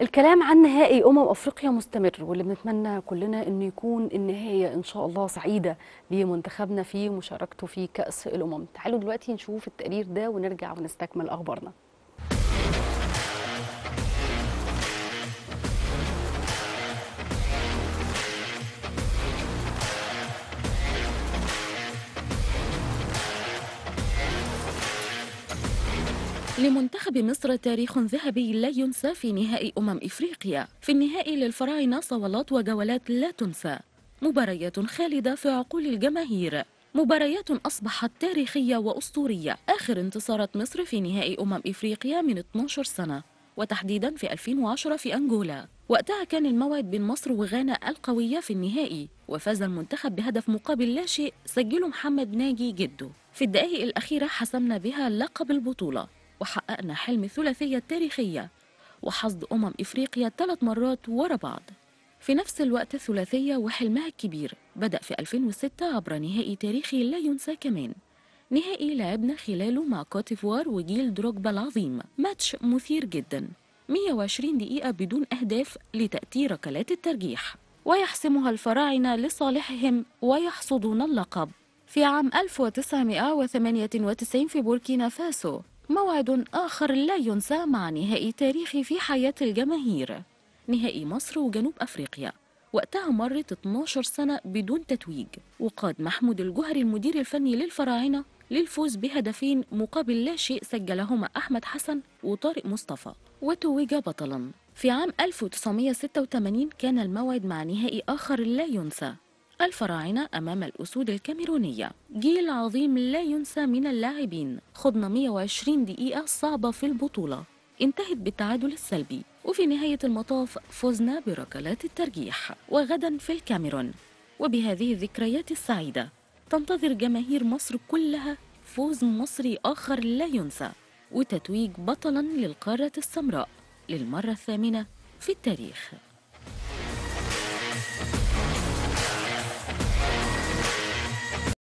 الكلام عن نهائي أمم أفريقيا مستمر واللي بنتمنى كلنا أن يكون النهاية إن شاء الله سعيدة لمنتخبنا في مشاركته في كأس الأمم تعالوا دلوقتي نشوف التقرير ده ونرجع ونستكمل أخبارنا لمنتخب مصر تاريخ ذهبي لا ينسى في نهائي أمم إفريقيا في النهائي للفراعنة صولات وجولات لا تنسى مباريات خالدة في عقول الجماهير مباريات أصبحت تاريخية وأسطورية آخر انتصارات مصر في نهائي أمم إفريقيا من 12 سنة وتحديدا في 2010 في أنجولا وقتها كان الموعد بين مصر وغانا القوية في النهائي وفاز المنتخب بهدف مقابل لا شيء سجله محمد ناجي جده في الدقائق الأخيرة حسمنا بها لقب البطولة وحققنا حلم الثلاثية التاريخية وحصد أمم إفريقيا ثلاث مرات ورا بعض في نفس الوقت الثلاثية وحلمها الكبير بدأ في 2006 عبر نهائي تاريخي لا ينسى كمان نهائي لعبنا خلاله مع كوتيفوار وجيل دروجبا العظيم ماتش مثير جدا 120 دقيقة بدون أهداف لتأتي ركلات الترجيح ويحسمها الفراعنة لصالحهم ويحصدون اللقب في عام 1998 في بوركينا فاسو موعد آخر لا ينسى مع نهائي تاريخي في حياة الجماهير نهائي مصر وجنوب أفريقيا وقتها مرت 12 سنة بدون تتويج وقاد محمود الجهري المدير الفني للفراعنة للفوز بهدفين مقابل لا شيء سجلهما أحمد حسن وطارق مصطفى وتوج بطلا في عام 1986 كان الموعد مع نهائي آخر لا ينسى الفراعنة أمام الأسود الكاميرونية جيل عظيم لا ينسى من اللاعبين خضنا 120 دقيقة صعبة في البطولة انتهت بالتعادل السلبي وفي نهاية المطاف فزنا بركلات الترجيح وغدا في الكاميرون وبهذه الذكريات السعيدة تنتظر جماهير مصر كلها فوز مصري آخر لا ينسى وتتويج بطلا للقارة السمراء للمرة الثامنة في التاريخ